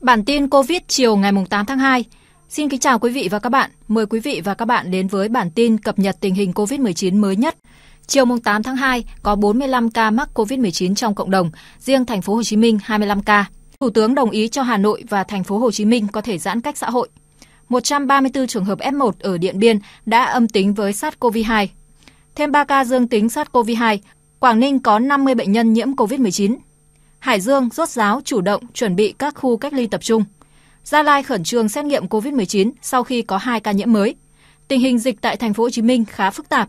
Bản tin COVID chiều ngày 8 tháng 2. Xin kính chào quý vị và các bạn. Mời quý vị và các bạn đến với bản tin cập nhật tình hình COVID-19 mới nhất. Chiều 8 tháng 2 có 45 ca mắc COVID-19 trong cộng đồng, riêng thành phố Hồ Chí Minh 25 ca. Thủ tướng đồng ý cho Hà Nội và thành phố Hồ Chí Minh có thể giãn cách xã hội. 134 trường hợp F1 ở Điện Biên đã âm tính với SARS-CoV-2. Thêm 3 ca dương tính SARS-CoV-2, Quảng Ninh có 50 bệnh nhân nhiễm COVID-19, Hải Dương rốt ráo chủ động chuẩn bị các khu cách ly tập trung. Gia Lai khẩn trương xét nghiệm COVID-19 sau khi có 2 ca nhiễm mới. Tình hình dịch tại thành phố Hồ Chí Minh khá phức tạp.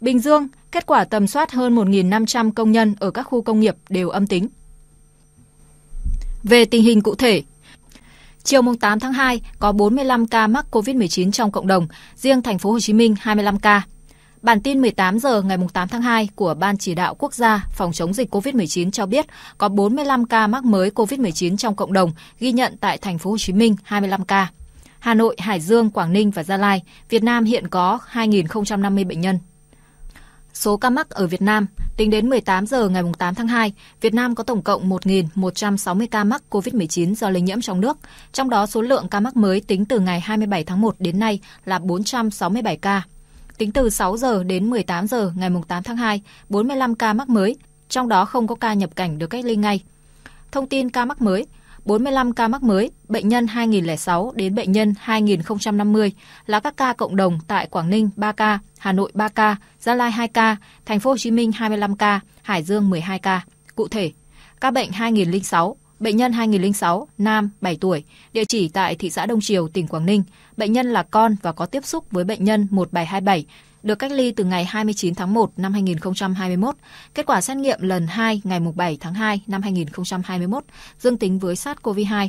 Bình Dương, kết quả tầm soát hơn 1.500 công nhân ở các khu công nghiệp đều âm tính. Về tình hình cụ thể, Chiều 8 tháng 2 có 45 ca mắc COVID-19 trong cộng đồng, riêng thành phố Hồ Chí Minh 25 ca. Bản tin 18 giờ ngày 8 tháng 2 của Ban Chỉ đạo Quốc gia phòng chống dịch COVID-19 cho biết có 45 ca mắc mới COVID-19 trong cộng đồng, ghi nhận tại thành phố Hồ Chí Minh 25 ca. Hà Nội, Hải Dương, Quảng Ninh và Gia Lai, Việt Nam hiện có 2.050 bệnh nhân. Số ca mắc ở Việt Nam Tính đến 18 giờ ngày 8 tháng 2, Việt Nam có tổng cộng 1.160 ca mắc COVID-19 do lây nhiễm trong nước. Trong đó, số lượng ca mắc mới tính từ ngày 27 tháng 1 đến nay là 467 ca. Tính từ 6 giờ đến 18 giờ ngày 8 tháng 2, 45 ca mắc mới, trong đó không có ca nhập cảnh được cách ly ngay. Thông tin ca mắc mới, 45 ca mắc mới, bệnh nhân 2006 đến bệnh nhân 2050 là các ca cộng đồng tại Quảng Ninh 3 ca, Hà Nội 3 ca, Gia Lai 2 ca, Thành phố Hồ Chí Minh 25 ca, Hải Dương 12 ca. Cụ thể, ca bệnh 2006 Bệnh nhân 2006, nam, 7 tuổi, địa chỉ tại thị xã Đông Triều, tỉnh Quảng Ninh. Bệnh nhân là con và có tiếp xúc với bệnh nhân 1727, được cách ly từ ngày 29 tháng 1 năm 2021. Kết quả xét nghiệm lần 2 ngày 7 tháng 2 năm 2021, dương tính với SARS-CoV-2.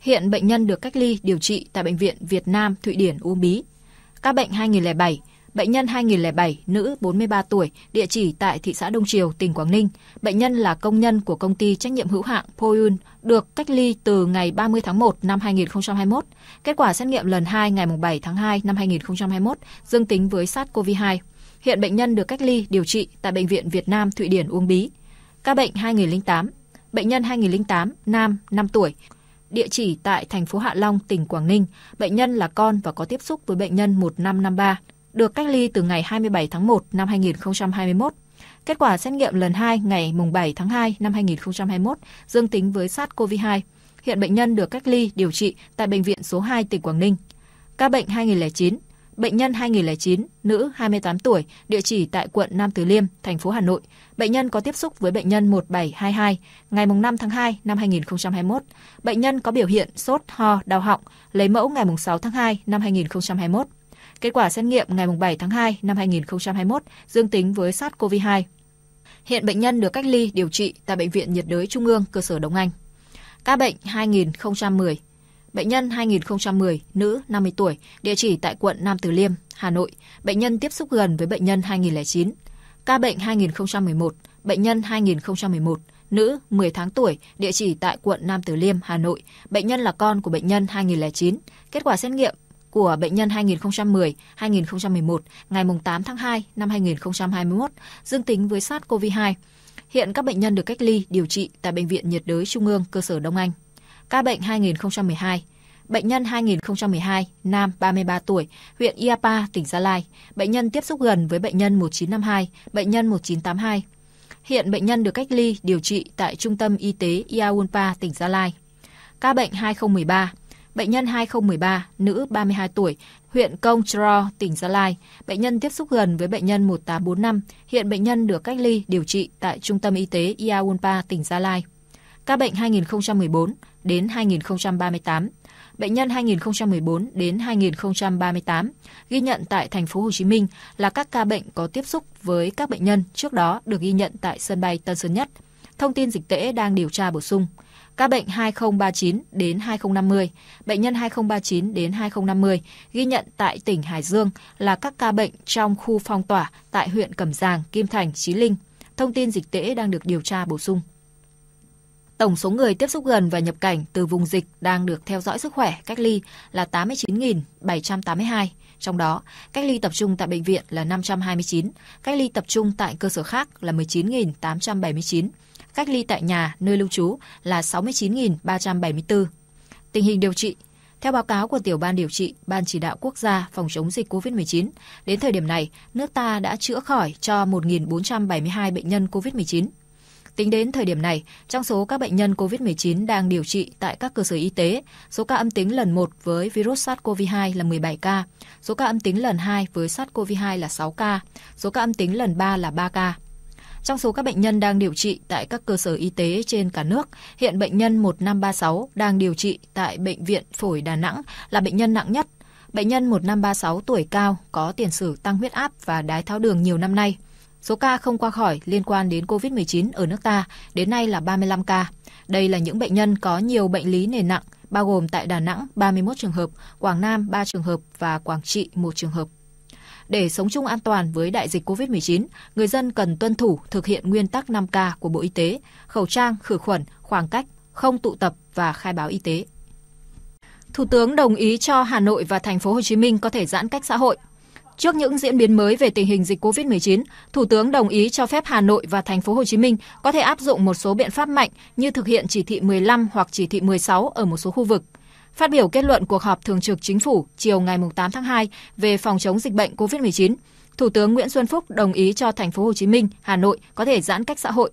Hiện bệnh nhân được cách ly điều trị tại Bệnh viện Việt Nam Thụy Điển Uông Bí. Các bệnh 2007, Bệnh nhân 2007, nữ 43 tuổi, địa chỉ tại thị xã Đông Triều, tỉnh Quảng Ninh. Bệnh nhân là công nhân của công ty trách nhiệm hữu hạn Poyun, được cách ly từ ngày 30 tháng 1 năm 2021. Kết quả xét nghiệm lần 2 ngày 7 tháng 2 năm 2021 dương tính với SARS-CoV-2. Hiện bệnh nhân được cách ly điều trị tại Bệnh viện Việt Nam Thụy Điển Uông Bí. Ca bệnh 2008, bệnh nhân 2008, nam, 5 tuổi, địa chỉ tại thành phố Hạ Long, tỉnh Quảng Ninh. Bệnh nhân là con và có tiếp xúc với bệnh nhân 1553 được cách ly từ ngày 27 tháng 1 năm 2021. Kết quả xét nghiệm lần 2 ngày 7 tháng 2 năm 2021 dương tính với SARS-CoV-2. Hiện bệnh nhân được cách ly điều trị tại bệnh viện số 2 tỉnh Quảng Ninh. Ca bệnh 2009, bệnh nhân 2009, nữ 28 tuổi, địa chỉ tại quận Nam Từ Liêm, thành phố Hà Nội. Bệnh nhân có tiếp xúc với bệnh nhân 1722 ngày 5 tháng 2 năm 2021. Bệnh nhân có biểu hiện sốt, ho, đau họng, lấy mẫu ngày 6 tháng 2 năm 2021. Kết quả xét nghiệm ngày 7 tháng 2 năm 2021 dương tính với SARS-CoV-2. Hiện bệnh nhân được cách ly điều trị tại Bệnh viện nhiệt đới Trung ương cơ sở Đông Anh. Ca bệnh 2010 Bệnh nhân 2010, nữ, 50 tuổi, địa chỉ tại quận Nam Từ Liêm, Hà Nội. Bệnh nhân tiếp xúc gần với bệnh nhân 2009. Ca bệnh 2011, bệnh nhân 2011, nữ, 10 tháng tuổi, địa chỉ tại quận Nam Từ Liêm, Hà Nội. Bệnh nhân là con của bệnh nhân 2009. Kết quả xét nghiệm của bệnh nhân 2010-2011 ngày 8 tháng 2 năm 2021 dương tính với SARS-CoV-2. Hiện các bệnh nhân được cách ly điều trị tại Bệnh viện nhiệt đới Trung ương cơ sở Đông Anh. Ca bệnh 2012 Bệnh nhân 2012, nam 33 tuổi, huyện Iapa, tỉnh Gia Lai. Bệnh nhân tiếp xúc gần với bệnh nhân 1952, bệnh nhân 1982. Hiện bệnh nhân được cách ly điều trị tại Trung tâm Y tế Iaunpa, tỉnh Gia Lai. Ca bệnh 2013, bệnh nhân 2013, nữ 32 tuổi, huyện Công Tro, tỉnh Gia Lai. Bệnh nhân tiếp xúc gần với bệnh nhân 1845, hiện bệnh nhân được cách ly điều trị tại Trung tâm Y tế Iaunpa, tỉnh Gia Lai. Ca bệnh 2014 đến 2038, bệnh nhân 2014 đến 2038 ghi nhận tại thành phố Hồ Chí Minh là các ca bệnh có tiếp xúc với các bệnh nhân trước đó được ghi nhận tại sân bay Tân Sơn Nhất. Thông tin dịch tễ đang điều tra bổ sung. Các bệnh 2039 đến 2050, bệnh nhân 2039 đến 2050 ghi nhận tại tỉnh Hải Dương là các ca bệnh trong khu phong tỏa tại huyện Cẩm Giàng, Kim Thành, Chí Linh. Thông tin dịch tễ đang được điều tra bổ sung. Tổng số người tiếp xúc gần và nhập cảnh từ vùng dịch đang được theo dõi sức khỏe cách ly là 89.782. Trong đó, cách ly tập trung tại bệnh viện là 529, cách ly tập trung tại cơ sở khác là 19.879, cách ly tại nhà nơi lưu trú là 69.374. Tình hình điều trị theo báo cáo của Tiểu ban điều trị Ban chỉ đạo quốc gia phòng chống dịch COVID-19, đến thời điểm này, nước ta đã chữa khỏi cho 1.472 bệnh nhân COVID-19. Tính đến thời điểm này, trong số các bệnh nhân COVID-19 đang điều trị tại các cơ sở y tế, số ca âm tính lần 1 với virus SARS-CoV-2 là 17 ca, số ca âm tính lần 2 với SARS-CoV-2 là 6 ca, số ca âm tính lần 3 là 3 ca. Trong số các bệnh nhân đang điều trị tại các cơ sở y tế trên cả nước, hiện bệnh nhân 1536 đang điều trị tại Bệnh viện Phổi Đà Nẵng là bệnh nhân nặng nhất. Bệnh nhân 1536 tuổi cao, có tiền sử tăng huyết áp và đái tháo đường nhiều năm nay. Số ca không qua khỏi liên quan đến COVID-19 ở nước ta đến nay là 35 ca. Đây là những bệnh nhân có nhiều bệnh lý nền nặng, bao gồm tại Đà Nẵng 31 trường hợp, Quảng Nam 3 trường hợp và Quảng Trị 1 trường hợp. Để sống chung an toàn với đại dịch COVID-19, người dân cần tuân thủ thực hiện nguyên tắc 5K của Bộ Y tế, khẩu trang, khử khuẩn, khoảng cách, không tụ tập và khai báo y tế. Thủ tướng đồng ý cho Hà Nội và thành phố Hồ Chí Minh có thể giãn cách xã hội. Trước những diễn biến mới về tình hình dịch COVID-19, Thủ tướng đồng ý cho phép Hà Nội và thành phố Hồ Chí Minh có thể áp dụng một số biện pháp mạnh như thực hiện chỉ thị 15 hoặc chỉ thị 16 ở một số khu vực – phát biểu kết luận cuộc họp thường trực chính phủ chiều ngày 8 tháng 2 về phòng chống dịch bệnh COVID-19, Thủ tướng Nguyễn Xuân Phúc đồng ý cho thành phố Hồ Chí Minh, Hà Nội có thể giãn cách xã hội.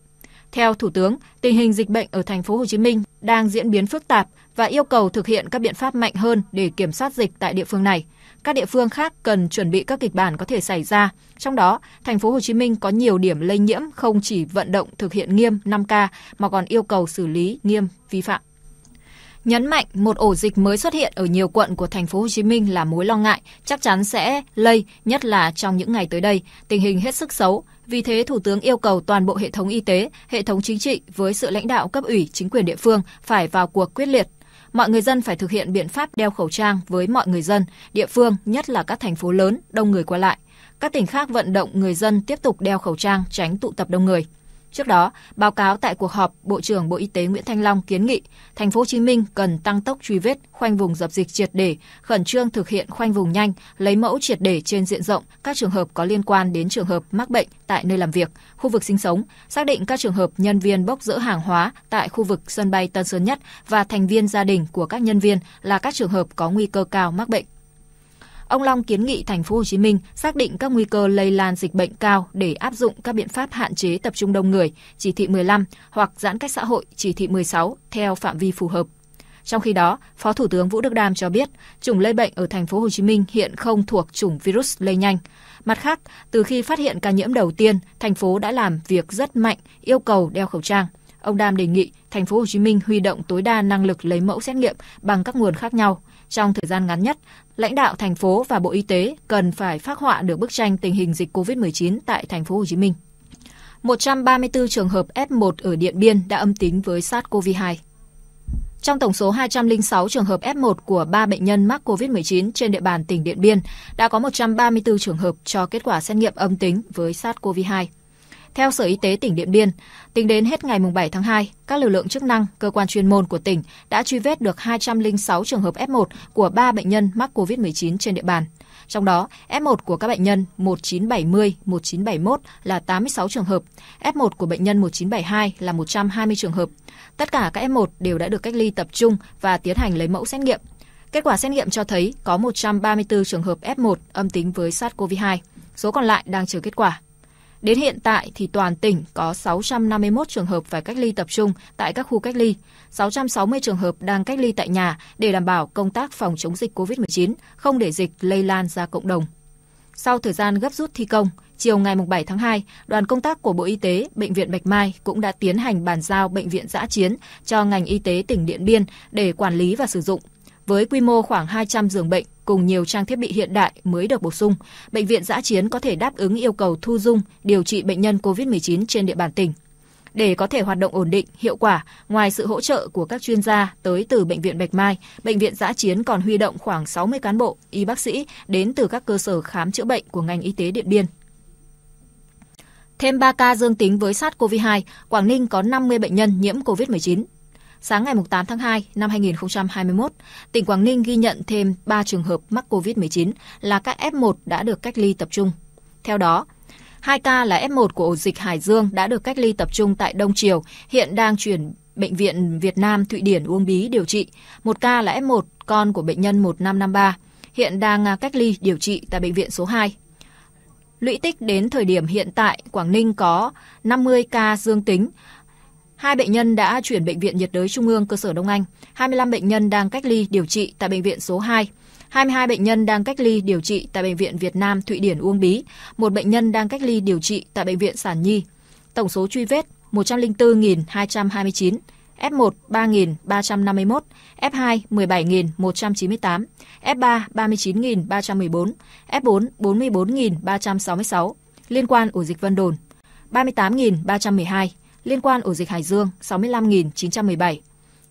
Theo Thủ tướng, tình hình dịch bệnh ở thành phố Hồ Chí Minh đang diễn biến phức tạp và yêu cầu thực hiện các biện pháp mạnh hơn để kiểm soát dịch tại địa phương này. Các địa phương khác cần chuẩn bị các kịch bản có thể xảy ra, trong đó thành phố Hồ Chí Minh có nhiều điểm lây nhiễm không chỉ vận động thực hiện nghiêm 5K mà còn yêu cầu xử lý nghiêm vi phạm. Nhấn mạnh một ổ dịch mới xuất hiện ở nhiều quận của thành phố Hồ Chí Minh là mối lo ngại, chắc chắn sẽ lây, nhất là trong những ngày tới đây, tình hình hết sức xấu. Vì thế, Thủ tướng yêu cầu toàn bộ hệ thống y tế, hệ thống chính trị với sự lãnh đạo cấp ủy, chính quyền địa phương phải vào cuộc quyết liệt. Mọi người dân phải thực hiện biện pháp đeo khẩu trang với mọi người dân, địa phương, nhất là các thành phố lớn, đông người qua lại. Các tỉnh khác vận động người dân tiếp tục đeo khẩu trang, tránh tụ tập đông người. Trước đó, báo cáo tại cuộc họp, Bộ trưởng Bộ Y tế Nguyễn Thanh Long kiến nghị thành phố Hồ Chí Minh cần tăng tốc truy vết, khoanh vùng dập dịch triệt để, khẩn trương thực hiện khoanh vùng nhanh, lấy mẫu triệt để trên diện rộng các trường hợp có liên quan đến trường hợp mắc bệnh tại nơi làm việc, khu vực sinh sống, xác định các trường hợp nhân viên bốc dỡ hàng hóa tại khu vực sân bay Tân Sơn Nhất và thành viên gia đình của các nhân viên là các trường hợp có nguy cơ cao mắc bệnh. Ông Long kiến nghị thành phố Hồ Chí Minh xác định các nguy cơ lây lan dịch bệnh cao để áp dụng các biện pháp hạn chế tập trung đông người, chỉ thị 15 hoặc giãn cách xã hội, chỉ thị 16 theo phạm vi phù hợp. Trong khi đó, Phó Thủ tướng Vũ Đức Đam cho biết, chủng lây bệnh ở thành phố Hồ Chí Minh hiện không thuộc chủng virus lây nhanh. Mặt khác, từ khi phát hiện ca nhiễm đầu tiên, thành phố đã làm việc rất mạnh, yêu cầu đeo khẩu trang. Ông Đam đề nghị thành phố Hồ Chí Minh huy động tối đa năng lực lấy mẫu xét nghiệm bằng các nguồn khác nhau, trong thời gian ngắn nhất, lãnh đạo thành phố và Bộ Y tế cần phải phát họa được bức tranh tình hình dịch COVID-19 tại thành phố Hồ Chí Minh. 134 trường hợp F1 ở Điện Biên đã âm tính với SARS-CoV-2. Trong tổng số 206 trường hợp F1 của 3 bệnh nhân mắc COVID-19 trên địa bàn tỉnh Điện Biên, đã có 134 trường hợp cho kết quả xét nghiệm âm tính với SARS-CoV-2. Theo Sở Y tế tỉnh Điện Biên, tính đến hết ngày 7 tháng 2, các lực lượng chức năng, cơ quan chuyên môn của tỉnh đã truy vết được 206 trường hợp F1 của 3 bệnh nhân mắc COVID-19 trên địa bàn. Trong đó, F1 của các bệnh nhân 1970, 1971 là 86 trường hợp, F1 của bệnh nhân 1972 là 120 trường hợp. Tất cả các F1 đều đã được cách ly tập trung và tiến hành lấy mẫu xét nghiệm. Kết quả xét nghiệm cho thấy có 134 trường hợp F1 âm tính với SARS-CoV-2, số còn lại đang chờ kết quả. Đến hiện tại thì toàn tỉnh có 651 trường hợp phải cách ly tập trung tại các khu cách ly, 660 trường hợp đang cách ly tại nhà để đảm bảo công tác phòng chống dịch COVID-19, không để dịch lây lan ra cộng đồng. Sau thời gian gấp rút thi công, chiều ngày 7 tháng 2, đoàn công tác của Bộ Y tế, Bệnh viện Bạch Mai cũng đã tiến hành bàn giao bệnh viện giã chiến cho ngành y tế tỉnh Điện Biên để quản lý và sử dụng. Với quy mô khoảng 200 giường bệnh, cùng nhiều trang thiết bị hiện đại mới được bổ sung, bệnh viện giã chiến có thể đáp ứng yêu cầu thu dung, điều trị bệnh nhân COVID-19 trên địa bàn tỉnh. Để có thể hoạt động ổn định, hiệu quả, ngoài sự hỗ trợ của các chuyên gia tới từ Bệnh viện Bạch Mai, Bệnh viện giã chiến còn huy động khoảng 60 cán bộ, y bác sĩ đến từ các cơ sở khám chữa bệnh của ngành y tế Điện Biên. Thêm 3 ca dương tính với SARS-CoV-2, Quảng Ninh có 50 bệnh nhân nhiễm COVID-19. Sáng ngày 8 tháng 2 năm 2021, tỉnh Quảng Ninh ghi nhận thêm 3 trường hợp mắc COVID-19 là các F1 đã được cách ly tập trung. Theo đó, 2 ca là F1 của ổ dịch Hải Dương đã được cách ly tập trung tại Đông Triều, hiện đang chuyển Bệnh viện Việt Nam Thụy Điển Uông Bí điều trị. Một ca là F1, con của bệnh nhân 1553, hiện đang à, cách ly điều trị tại bệnh viện số 2. Lũy tích đến thời điểm hiện tại, Quảng Ninh có 50 ca dương tính, Hai bệnh nhân đã chuyển Bệnh viện nhiệt đới Trung ương cơ sở Đông Anh, 25 bệnh nhân đang cách ly điều trị tại bệnh viện số 2, 22 bệnh nhân đang cách ly điều trị tại Bệnh viện Việt Nam Thụy Điển Uông Bí, một bệnh nhân đang cách ly điều trị tại Bệnh viện Sản Nhi. Tổng số truy vết 104.229, F1 3.351, F2 17.198, F3 39.314, F4 44.366, liên quan ổ dịch Vân Đồn 38.312, liên quan ổ dịch Hải Dương 65.917.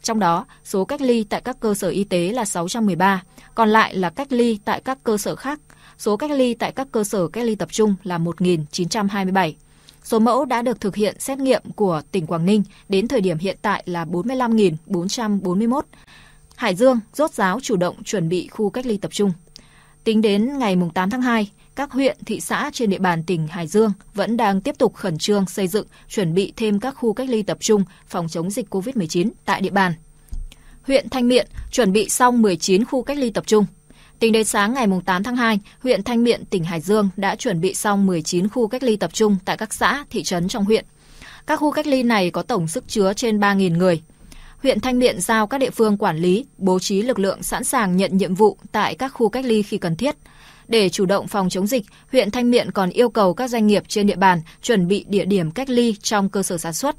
Trong đó, số cách ly tại các cơ sở y tế là 613, còn lại là cách ly tại các cơ sở khác. Số cách ly tại các cơ sở cách ly tập trung là 1.927. Số mẫu đã được thực hiện xét nghiệm của tỉnh Quảng Ninh đến thời điểm hiện tại là 45.441. Hải Dương rốt ráo chủ động chuẩn bị khu cách ly tập trung. Tính đến ngày 8 tháng 2, các huyện, thị xã trên địa bàn tỉnh Hải Dương vẫn đang tiếp tục khẩn trương xây dựng, chuẩn bị thêm các khu cách ly tập trung phòng chống dịch COVID-19 tại địa bàn. Huyện Thanh Miện chuẩn bị xong 19 khu cách ly tập trung. Tính đến sáng ngày 8 tháng 2, huyện Thanh Miện, tỉnh Hải Dương đã chuẩn bị xong 19 khu cách ly tập trung tại các xã, thị trấn trong huyện. Các khu cách ly này có tổng sức chứa trên 3.000 người huyện Thanh Miện giao các địa phương quản lý, bố trí lực lượng sẵn sàng nhận nhiệm vụ tại các khu cách ly khi cần thiết. Để chủ động phòng chống dịch, huyện Thanh Miện còn yêu cầu các doanh nghiệp trên địa bàn chuẩn bị địa điểm cách ly trong cơ sở sản xuất.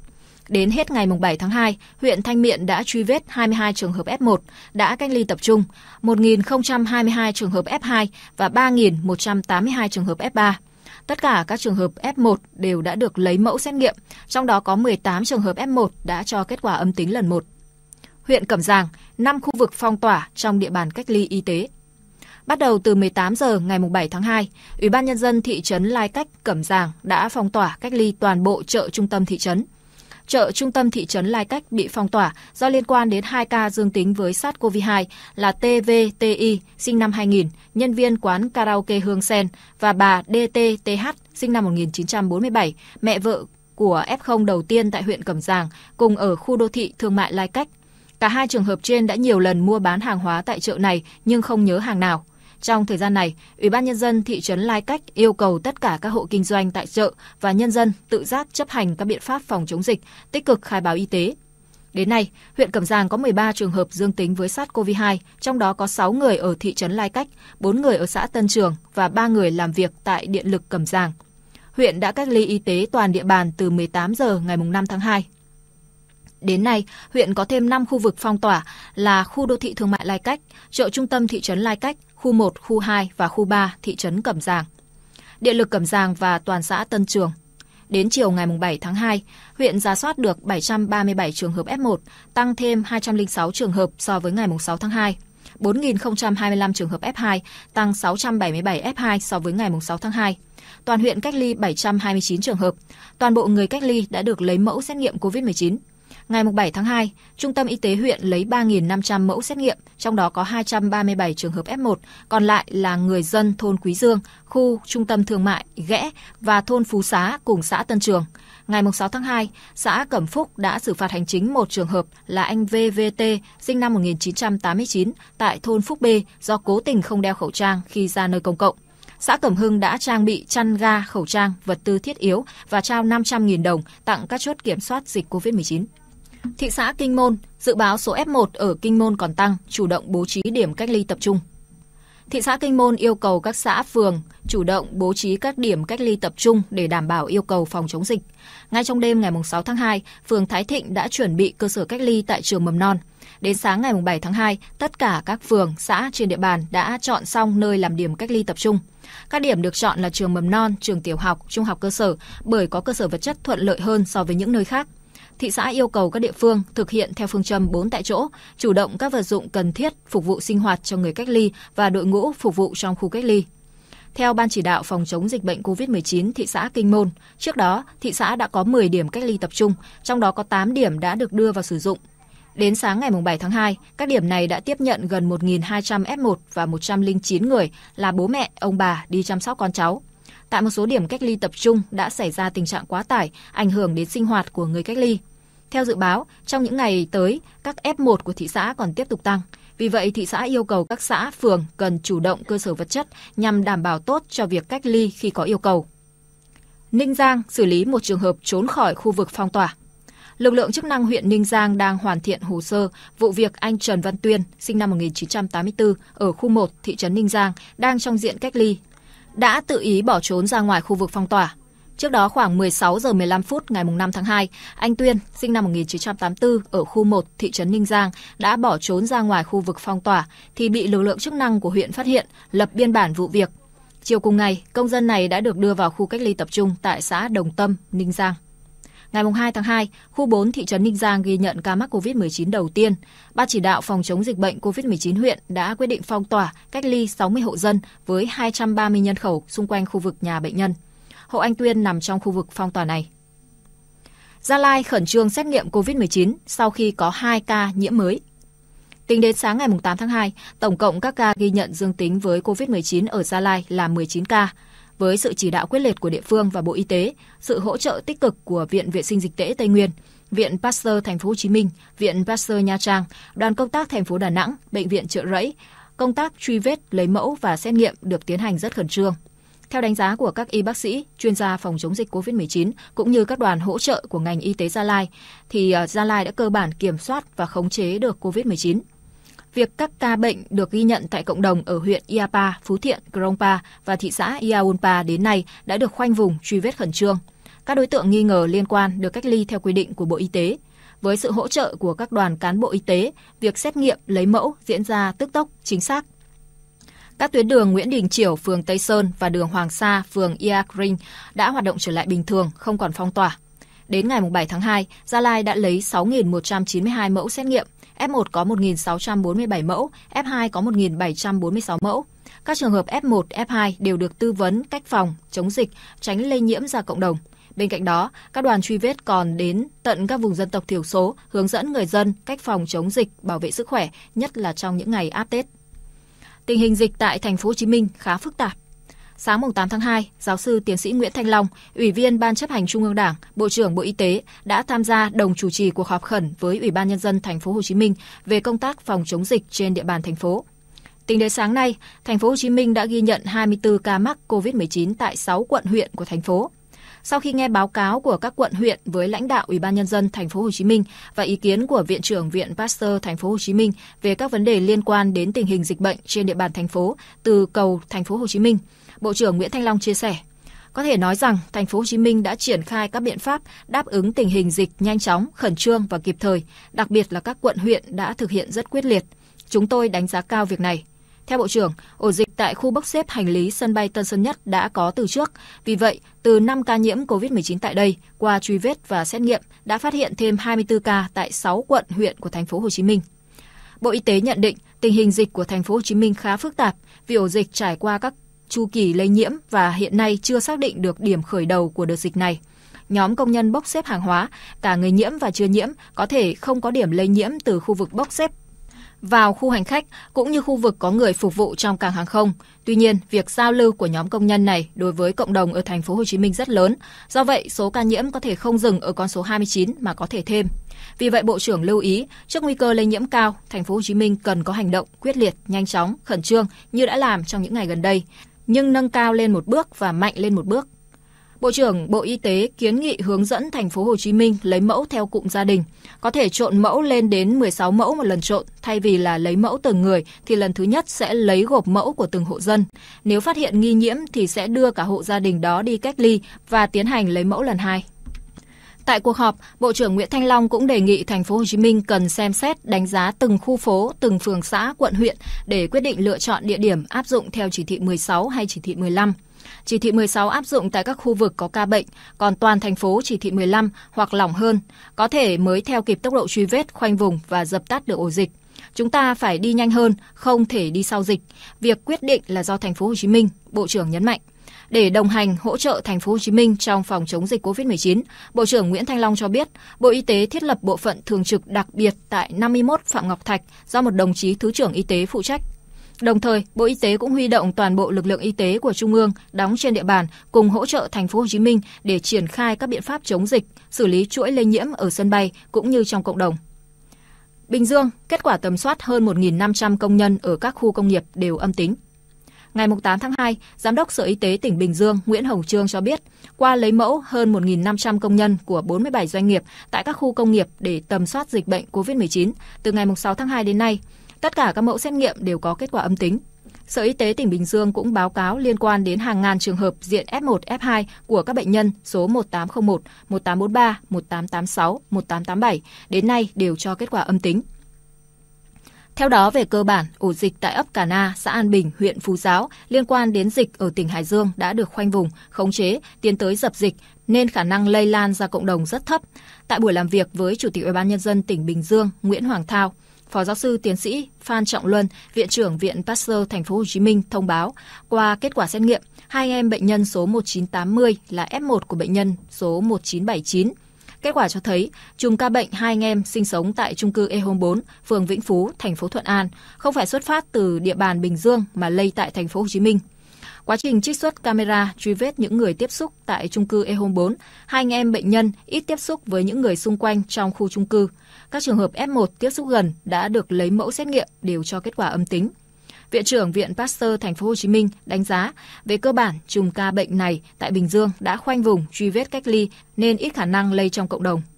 Đến hết ngày 7 tháng 2, huyện Thanh Miện đã truy vết 22 trường hợp F1, đã cách ly tập trung, 1.022 trường hợp F2 và 3.182 trường hợp F3. Tất cả các trường hợp F1 đều đã được lấy mẫu xét nghiệm, trong đó có 18 trường hợp F1 đã cho kết quả âm tính lần 1. Huyện Cẩm Giàng, 5 khu vực phong tỏa trong địa bàn cách ly y tế. Bắt đầu từ 18 giờ ngày 7 tháng 2, Ủy ban Nhân dân thị trấn Lai Cách, Cẩm Giàng đã phong tỏa cách ly toàn bộ chợ trung tâm thị trấn. Chợ trung tâm thị trấn Lai Cách bị phong tỏa do liên quan đến 2 ca dương tính với SARS-CoV-2 là TVTI, sinh năm 2000, nhân viên quán karaoke Hương Sen và bà DTTH, sinh năm 1947, mẹ vợ của F0 đầu tiên tại huyện Cẩm Giàng, cùng ở khu đô thị thương mại Lai Cách. Cả hai trường hợp trên đã nhiều lần mua bán hàng hóa tại chợ này nhưng không nhớ hàng nào. Trong thời gian này, Ủy ban nhân dân thị trấn Lai Cách yêu cầu tất cả các hộ kinh doanh tại chợ và nhân dân tự giác chấp hành các biện pháp phòng chống dịch, tích cực khai báo y tế. Đến nay, huyện Cẩm Giàng có 13 trường hợp dương tính với SARS-CoV-2, trong đó có 6 người ở thị trấn Lai Cách, 4 người ở xã Tân Trường và 3 người làm việc tại điện lực Cẩm Giàng. Huyện đã cách ly y tế toàn địa bàn từ 18 giờ ngày 5 tháng 2 Đến nay, huyện có thêm 5 khu vực phong tỏa là khu đô thị thương mại Lai Cách, chợ trung tâm thị trấn Lai Cách, khu 1, khu 2 và khu 3 thị trấn Cẩm Giàng. Điện lực Cẩm Giàng và toàn xã Tân Trường. Đến chiều ngày 7 tháng 2, huyện ra soát được 737 trường hợp F1, tăng thêm 206 trường hợp so với ngày 6 tháng 2. 4.025 trường hợp F2, tăng 677 F2 so với ngày 6 tháng 2. Toàn huyện cách ly 729 trường hợp. Toàn bộ người cách ly đã được lấy mẫu xét nghiệm COVID-19. Ngày 7 tháng 2, Trung tâm Y tế huyện lấy 3.500 mẫu xét nghiệm, trong đó có 237 trường hợp F1, còn lại là người dân thôn Quý Dương, khu trung tâm thương mại Ghẽ và thôn Phú Xá cùng xã Tân Trường. Ngày 6 tháng 2, xã Cẩm Phúc đã xử phạt hành chính một trường hợp là anh VVT, sinh năm 1989, tại thôn Phúc B do cố tình không đeo khẩu trang khi ra nơi công cộng xã Cẩm Hưng đã trang bị chăn ga, khẩu trang, vật tư thiết yếu và trao 500.000 đồng tặng các chốt kiểm soát dịch COVID-19. Thị xã Kinh Môn, dự báo số F1 ở Kinh Môn còn tăng, chủ động bố trí điểm cách ly tập trung. Thị xã Kinh Môn yêu cầu các xã phường chủ động bố trí các điểm cách ly tập trung để đảm bảo yêu cầu phòng chống dịch. Ngay trong đêm ngày 6 tháng 2, phường Thái Thịnh đã chuẩn bị cơ sở cách ly tại trường mầm non. Đến sáng ngày 7 tháng 2, tất cả các phường, xã trên địa bàn đã chọn xong nơi làm điểm cách ly tập trung. Các điểm được chọn là trường mầm non, trường tiểu học, trung học cơ sở bởi có cơ sở vật chất thuận lợi hơn so với những nơi khác thị xã yêu cầu các địa phương thực hiện theo phương châm 4 tại chỗ, chủ động các vật dụng cần thiết phục vụ sinh hoạt cho người cách ly và đội ngũ phục vụ trong khu cách ly. Theo Ban chỉ đạo phòng chống dịch bệnh COVID-19 thị xã Kinh Môn, trước đó thị xã đã có 10 điểm cách ly tập trung, trong đó có 8 điểm đã được đưa vào sử dụng. Đến sáng ngày 7 tháng 2, các điểm này đã tiếp nhận gần 1.200 F1 và 109 người là bố mẹ, ông bà đi chăm sóc con cháu. Tại một số điểm cách ly tập trung đã xảy ra tình trạng quá tải, ảnh hưởng đến sinh hoạt của người cách ly. Theo dự báo, trong những ngày tới, các F1 của thị xã còn tiếp tục tăng. Vì vậy, thị xã yêu cầu các xã, phường cần chủ động cơ sở vật chất nhằm đảm bảo tốt cho việc cách ly khi có yêu cầu. Ninh Giang xử lý một trường hợp trốn khỏi khu vực phong tỏa. Lực lượng chức năng huyện Ninh Giang đang hoàn thiện hồ sơ vụ việc anh Trần Văn Tuyên, sinh năm 1984, ở khu 1, thị trấn Ninh Giang, đang trong diện cách ly, đã tự ý bỏ trốn ra ngoài khu vực phong tỏa. Trước đó khoảng 16 giờ 15 phút ngày 5 tháng 2, anh Tuyên, sinh năm 1984 ở khu 1 thị trấn Ninh Giang đã bỏ trốn ra ngoài khu vực phong tỏa thì bị lực lượng chức năng của huyện phát hiện, lập biên bản vụ việc. Chiều cùng ngày, công dân này đã được đưa vào khu cách ly tập trung tại xã Đồng Tâm, Ninh Giang. Ngày 2 tháng 2, khu 4 thị trấn Ninh Giang ghi nhận ca mắc COVID-19 đầu tiên. Ban chỉ đạo phòng chống dịch bệnh COVID-19 huyện đã quyết định phong tỏa, cách ly 60 hộ dân với 230 nhân khẩu xung quanh khu vực nhà bệnh nhân. Hậu anh Tuyên nằm trong khu vực phong tỏa này. Gia Lai khẩn trương xét nghiệm COVID-19 sau khi có 2 ca nhiễm mới. Tính đến sáng ngày 8 tháng 2, tổng cộng các ca ghi nhận dương tính với COVID-19 ở Gia Lai là 19 ca. Với sự chỉ đạo quyết liệt của địa phương và Bộ Y tế, sự hỗ trợ tích cực của Viện Vệ sinh Dịch tễ Tây Nguyên, Viện Pasteur Thành phố Hồ Chí Minh, Viện Pasteur Nha Trang, Đoàn công tác thành phố Đà Nẵng, Bệnh viện Trợ Rẫy, công tác truy vết, lấy mẫu và xét nghiệm được tiến hành rất khẩn trương. Theo đánh giá của các y bác sĩ, chuyên gia phòng chống dịch COVID-19 cũng như các đoàn hỗ trợ của ngành y tế Gia Lai, thì ờ, Gia Lai đã cơ bản kiểm soát và khống chế được COVID-19. Việc các ca bệnh được ghi nhận tại cộng đồng ở huyện Iapa, Phú Thiện, Krongpa và thị xã Iaunpa đến nay đã được khoanh vùng truy vết khẩn trương. Các đối tượng nghi ngờ liên quan được cách ly theo quy định của Bộ Y tế. Với sự hỗ trợ của các đoàn cán bộ y tế, việc xét nghiệm lấy mẫu diễn ra tức tốc, chính xác các tuyến đường Nguyễn Đình Chiểu, phường Tây Sơn và đường Hoàng Sa, phường Iakring đã hoạt động trở lại bình thường, không còn phong tỏa. Đến ngày 7 tháng 2, Gia Lai đã lấy 6.192 mẫu xét nghiệm, F1 có 1.647 mẫu, F2 có 1.746 mẫu. Các trường hợp F1, F2 đều được tư vấn cách phòng, chống dịch, tránh lây nhiễm ra cộng đồng. Bên cạnh đó, các đoàn truy vết còn đến tận các vùng dân tộc thiểu số, hướng dẫn người dân cách phòng chống dịch, bảo vệ sức khỏe, nhất là trong những ngày áp Tết. Tình hình dịch tại thành phố Hồ Chí Minh khá phức tạp. Sáng mùng 8 tháng 2, giáo sư tiến sĩ Nguyễn Thanh Long, Ủy viên Ban chấp hành Trung ương Đảng, Bộ trưởng Bộ Y tế đã tham gia đồng chủ trì cuộc họp khẩn với Ủy ban nhân dân thành phố Hồ Chí Minh về công tác phòng chống dịch trên địa bàn thành phố. Tính đến sáng nay, thành phố Hồ Chí Minh đã ghi nhận 24 ca mắc COVID-19 tại 6 quận huyện của thành phố. Sau khi nghe báo cáo của các quận huyện với lãnh đạo Ủy ban nhân dân thành phố Hồ Chí Minh và ý kiến của Viện trưởng Viện Pasteur thành phố Hồ Chí Minh về các vấn đề liên quan đến tình hình dịch bệnh trên địa bàn thành phố từ cầu thành phố Hồ Chí Minh, Bộ trưởng Nguyễn Thanh Long chia sẻ có thể nói rằng thành phố Hồ Chí Minh đã triển khai các biện pháp đáp ứng tình hình dịch nhanh chóng, khẩn trương và kịp thời, đặc biệt là các quận huyện đã thực hiện rất quyết liệt. Chúng tôi đánh giá cao việc này. Theo Bộ trưởng, ổ dịch tại khu bốc xếp hành lý sân bay Tân Sơn Nhất đã có từ trước. Vì vậy, từ 5 ca nhiễm COVID-19 tại đây, qua truy vết và xét nghiệm đã phát hiện thêm 24 ca tại 6 quận huyện của thành phố Hồ Chí Minh. Bộ Y tế nhận định tình hình dịch của thành phố Hồ Chí Minh khá phức tạp vì ổ dịch trải qua các chu kỳ lây nhiễm và hiện nay chưa xác định được điểm khởi đầu của đợt dịch này. Nhóm công nhân bốc xếp hàng hóa, cả người nhiễm và chưa nhiễm có thể không có điểm lây nhiễm từ khu vực bốc xếp vào khu hành khách cũng như khu vực có người phục vụ trong cảng hàng không. Tuy nhiên, việc giao lưu của nhóm công nhân này đối với cộng đồng ở thành phố Hồ Chí Minh rất lớn. Do vậy, số ca nhiễm có thể không dừng ở con số 29 mà có thể thêm. Vì vậy, Bộ trưởng lưu ý, trước nguy cơ lây nhiễm cao, thành phố Hồ Chí Minh cần có hành động quyết liệt, nhanh chóng, khẩn trương như đã làm trong những ngày gần đây, nhưng nâng cao lên một bước và mạnh lên một bước. Bộ trưởng Bộ Y tế kiến nghị hướng dẫn thành phố Hồ Chí Minh lấy mẫu theo cụm gia đình, có thể trộn mẫu lên đến 16 mẫu một lần trộn, thay vì là lấy mẫu từng người thì lần thứ nhất sẽ lấy gộp mẫu của từng hộ dân. Nếu phát hiện nghi nhiễm thì sẽ đưa cả hộ gia đình đó đi cách ly và tiến hành lấy mẫu lần hai. Tại cuộc họp, Bộ trưởng Nguyễn Thanh Long cũng đề nghị thành phố Hồ Chí Minh cần xem xét đánh giá từng khu phố, từng phường xã, quận huyện để quyết định lựa chọn địa điểm áp dụng theo chỉ thị 16 hay chỉ thị 15. Chỉ thị 16 áp dụng tại các khu vực có ca bệnh, còn toàn thành phố chỉ thị 15 hoặc lỏng hơn, có thể mới theo kịp tốc độ truy vết, khoanh vùng và dập tắt được ổ dịch. Chúng ta phải đi nhanh hơn, không thể đi sau dịch. Việc quyết định là do thành phố Hồ Chí Minh, Bộ trưởng nhấn mạnh. Để đồng hành hỗ trợ thành phố Hồ Chí Minh trong phòng chống dịch COVID-19, Bộ trưởng Nguyễn Thanh Long cho biết, Bộ Y tế thiết lập bộ phận thường trực đặc biệt tại 51 Phạm Ngọc Thạch do một đồng chí Thứ trưởng Y tế phụ trách Đồng thời, Bộ Y tế cũng huy động toàn bộ lực lượng y tế của trung ương đóng trên địa bàn cùng hỗ trợ thành phố Hồ Chí Minh để triển khai các biện pháp chống dịch, xử lý chuỗi lây nhiễm ở sân bay cũng như trong cộng đồng. Bình Dương, kết quả tầm soát hơn 1.500 công nhân ở các khu công nghiệp đều âm tính. Ngày 8 tháng 2, Giám đốc Sở Y tế tỉnh Bình Dương Nguyễn Hồng Trương cho biết, qua lấy mẫu hơn 1.500 công nhân của 47 doanh nghiệp tại các khu công nghiệp để tầm soát dịch bệnh COVID-19 từ ngày 6 tháng 2 đến nay, Tất cả các mẫu xét nghiệm đều có kết quả âm tính. Sở Y tế tỉnh Bình Dương cũng báo cáo liên quan đến hàng ngàn trường hợp diện F1, F2 của các bệnh nhân số 1801, 1843, 1886, 1887 đến nay đều cho kết quả âm tính. Theo đó, về cơ bản, ổ dịch tại ấp Cà Na, xã An Bình, huyện Phú Giáo liên quan đến dịch ở tỉnh Hải Dương đã được khoanh vùng, khống chế, tiến tới dập dịch, nên khả năng lây lan ra cộng đồng rất thấp. Tại buổi làm việc với Chủ tịch Ủy ban Nhân dân tỉnh Bình Dương Nguyễn Hoàng Thao, Phó giáo sư tiến sĩ Phan Trọng Luân, Viện trưởng Viện Pasteur Thành phố Hồ Chí Minh thông báo qua kết quả xét nghiệm, hai em bệnh nhân số 1980 là F1 của bệnh nhân số 1979. Kết quả cho thấy, chùm ca bệnh hai anh em sinh sống tại trung cư E-Home 4, phường Vĩnh Phú, thành phố Thuận An, không phải xuất phát từ địa bàn Bình Dương mà lây tại thành phố Hồ Chí Minh. Quá trình trích xuất camera truy vết những người tiếp xúc tại trung cư Ehome 4, hai anh em bệnh nhân ít tiếp xúc với những người xung quanh trong khu trung cư. Các trường hợp F1 tiếp xúc gần đã được lấy mẫu xét nghiệm đều cho kết quả âm tính. Viện trưởng Viện Pasteur Thành phố Hồ Chí Minh đánh giá về cơ bản chùm ca bệnh này tại Bình Dương đã khoanh vùng truy vết cách ly nên ít khả năng lây trong cộng đồng.